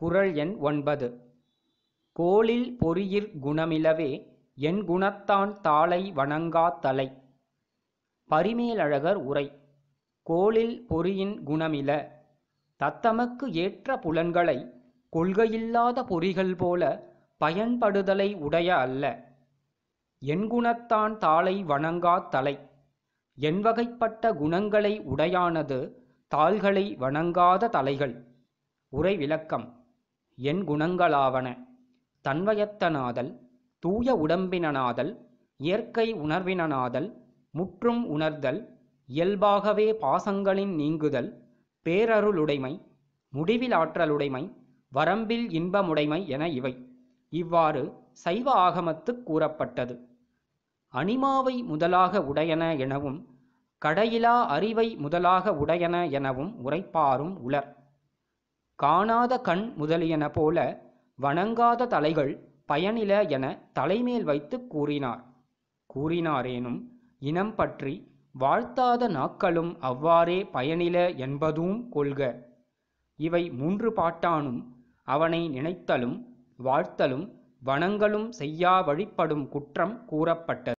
குறள் எண் ஒன்பது கோளில் பொறியிற் குணமிலவே என் குணத்தான் தாளை வணங்கா தலை பரிமேலழகர் உரை கோளில் பொறியின் குணமில தத்தமக்கு ஏற்ற புலன்களை கொள்கையில்லாத பொறிகள் போல பயன்படுதலை உடைய அல்ல எண்குணத்தான் தாளை வணங்கா தலை என் வகைப்பட்ட குணங்களை உடையானது தாள்களை வணங்காத தலைகள் உரை விளக்கம் என் குணங்களாவன தன்வயத்தனாதல் தூய உடம்பினனாதல் இயற்கை உணர்வினனாதல் முற்றும் உணர்தல் இயல்பாகவே பாசங்களின் நீங்குதல் பேரருளுடைமை முடிவில் ஆற்றலுடைமை வரம்பில் இன்பமுடைமை என இவை இவ்வாறு சைவ ஆகமத்து கூறப்பட்டது அனிமாவை முதலாக உடையன எனவும் கடையிலா அறிவை முதலாக உடையன எனவும் உரைப்பாரும் உலர் காணாத கண் முதலியன போல வணங்காத தலைகள் பயனில என தலைமேல் வைத்து கூறினார் கூறினாரேனும் இனம் பற்றி வாழ்த்தாத நாக்களும் அவ்வாறே பயனில என்பதும் கொள்க இவை மூன்று பாட்டானும் அவனை நினைத்தலும் வாழ்த்தலும் வணங்கலும் செய்யா வழிப்படும் குற்றம் கூறப்பட்டது